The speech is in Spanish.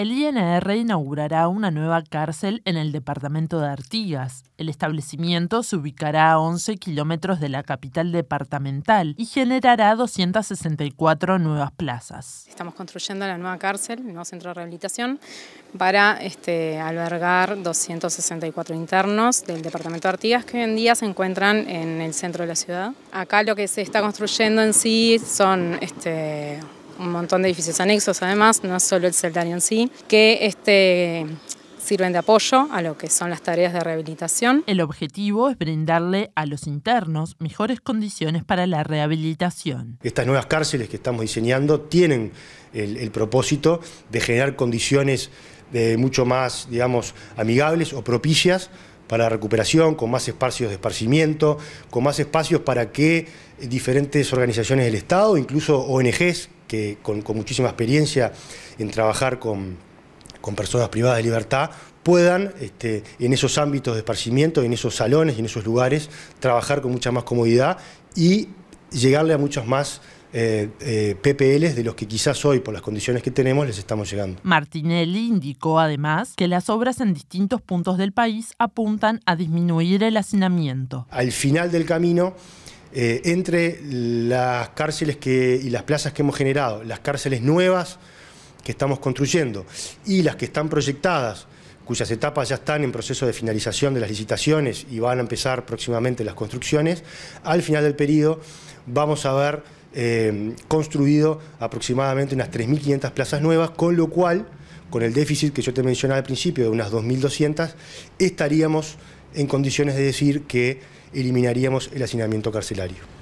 El INR inaugurará una nueva cárcel en el departamento de Artigas. El establecimiento se ubicará a 11 kilómetros de la capital departamental y generará 264 nuevas plazas. Estamos construyendo la nueva cárcel, el nuevo centro de rehabilitación, para este, albergar 264 internos del departamento de Artigas que hoy en día se encuentran en el centro de la ciudad. Acá lo que se está construyendo en sí son... Este, un montón de edificios anexos además, no solo el celdario en sí, que este, sirven de apoyo a lo que son las tareas de rehabilitación. El objetivo es brindarle a los internos mejores condiciones para la rehabilitación. Estas nuevas cárceles que estamos diseñando tienen el, propósito de generar condiciones de eh, mucho más, digamos, amigables o propicias para la recuperación, con más espacios de esparcimiento, con más espacios para que diferentes organizaciones del Estado, incluso ONGs que con, muchísima experiencia en trabajar con, personas privadas de libertad puedan este, en esos ámbitos de esparcimiento, en esos salones y en esos lugares, trabajar con mucha más comodidad y llegarle a muchos más eh, eh, PPLs de los que quizás hoy, por las condiciones que tenemos, les estamos llegando. Martinelli indicó además que las obras en distintos puntos del país apuntan a disminuir el hacinamiento. Al final del camino, eh, entre las cárceles que, y las plazas que hemos generado, las cárceles nuevas que estamos construyendo y las que están proyectadas, cuyas etapas ya están en proceso de finalización de las licitaciones y van a empezar próximamente las construcciones, al final del periodo vamos a haber eh, construido aproximadamente unas 3.500 plazas nuevas, con lo cual, con el déficit que yo te mencionaba al principio de unas 2.200, estaríamos en condiciones de decir que eliminaríamos el hacinamiento carcelario.